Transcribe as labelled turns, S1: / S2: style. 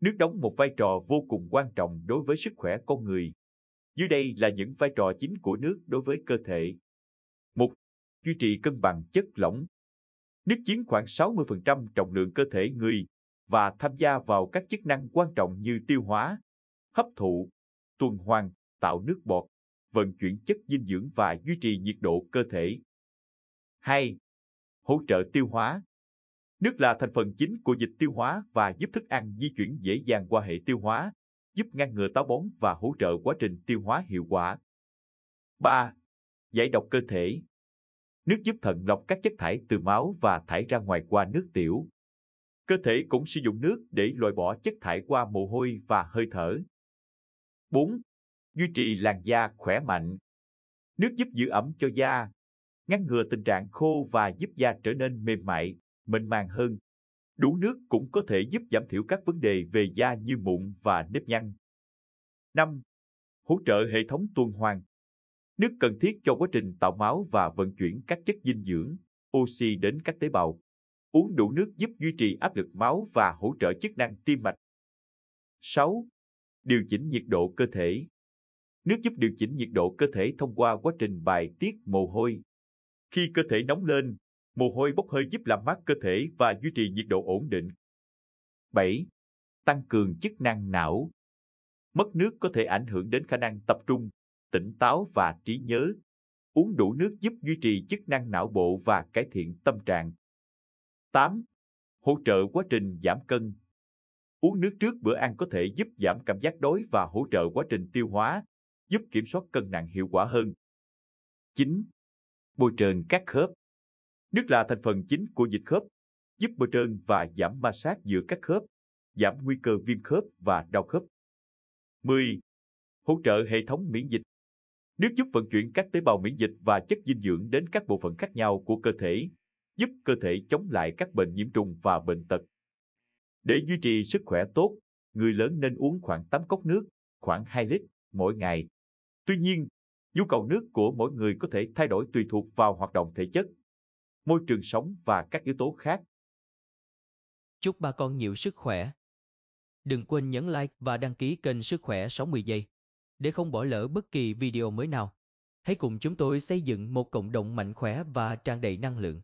S1: nước đóng một vai trò vô cùng quan trọng đối với sức khỏe con người. Dưới đây là những vai trò chính của nước đối với cơ thể. 1. Duy trì cân bằng chất lỏng. Nước chiếm khoảng 60% trọng lượng cơ thể người và tham gia vào các chức năng quan trọng như tiêu hóa, hấp thụ, tuần hoàn, tạo nước bọt, vận chuyển chất dinh dưỡng và duy trì nhiệt độ cơ thể. 2. Hỗ trợ tiêu hóa. Nước là thành phần chính của dịch tiêu hóa và giúp thức ăn di chuyển dễ dàng qua hệ tiêu hóa, giúp ngăn ngừa táo bón và hỗ trợ quá trình tiêu hóa hiệu quả. 3. Giải độc cơ thể Nước giúp thận lọc các chất thải từ máu và thải ra ngoài qua nước tiểu. Cơ thể cũng sử dụng nước để loại bỏ chất thải qua mồ hôi và hơi thở. 4. Duy trì làn da khỏe mạnh. Nước giúp giữ ẩm cho da, ngăn ngừa tình trạng khô và giúp da trở nên mềm mại, mịn màng hơn. Đủ nước cũng có thể giúp giảm thiểu các vấn đề về da như mụn và nếp nhăn. 5. Hỗ trợ hệ thống tuần hoàn. Nước cần thiết cho quá trình tạo máu và vận chuyển các chất dinh dưỡng, oxy đến các tế bào. Uống đủ nước giúp duy trì áp lực máu và hỗ trợ chức năng tim mạch. 6. Điều chỉnh nhiệt độ cơ thể. Nước giúp điều chỉnh nhiệt độ cơ thể thông qua quá trình bài tiết mồ hôi. Khi cơ thể nóng lên, Mồ hôi bốc hơi giúp làm mát cơ thể và duy trì nhiệt độ ổn định. 7. Tăng cường chức năng não. Mất nước có thể ảnh hưởng đến khả năng tập trung, tỉnh táo và trí nhớ. Uống đủ nước giúp duy trì chức năng não bộ và cải thiện tâm trạng. 8. Hỗ trợ quá trình giảm cân. Uống nước trước bữa ăn có thể giúp giảm cảm giác đói và hỗ trợ quá trình tiêu hóa, giúp kiểm soát cân nặng hiệu quả hơn. 9. Bôi trơn các khớp. Nước là thành phần chính của dịch khớp, giúp bôi trơn và giảm ma sát giữa các khớp, giảm nguy cơ viêm khớp và đau khớp. 10. Hỗ trợ hệ thống miễn dịch. Nước giúp vận chuyển các tế bào miễn dịch và chất dinh dưỡng đến các bộ phận khác nhau của cơ thể, giúp cơ thể chống lại các bệnh nhiễm trùng và bệnh tật. Để duy trì sức khỏe tốt, người lớn nên uống khoảng 8 cốc nước, khoảng 2 lít mỗi ngày. Tuy nhiên, nhu cầu nước của mỗi người có thể thay đổi tùy thuộc vào hoạt động thể chất, môi trường sống và các yếu tố khác. Chúc ba con nhiều sức khỏe. Đừng quên nhấn like và đăng ký kênh Sức khỏe 60 giây để không bỏ lỡ bất kỳ video mới nào. Hãy cùng chúng tôi xây dựng một cộng đồng mạnh khỏe và tràn đầy năng lượng.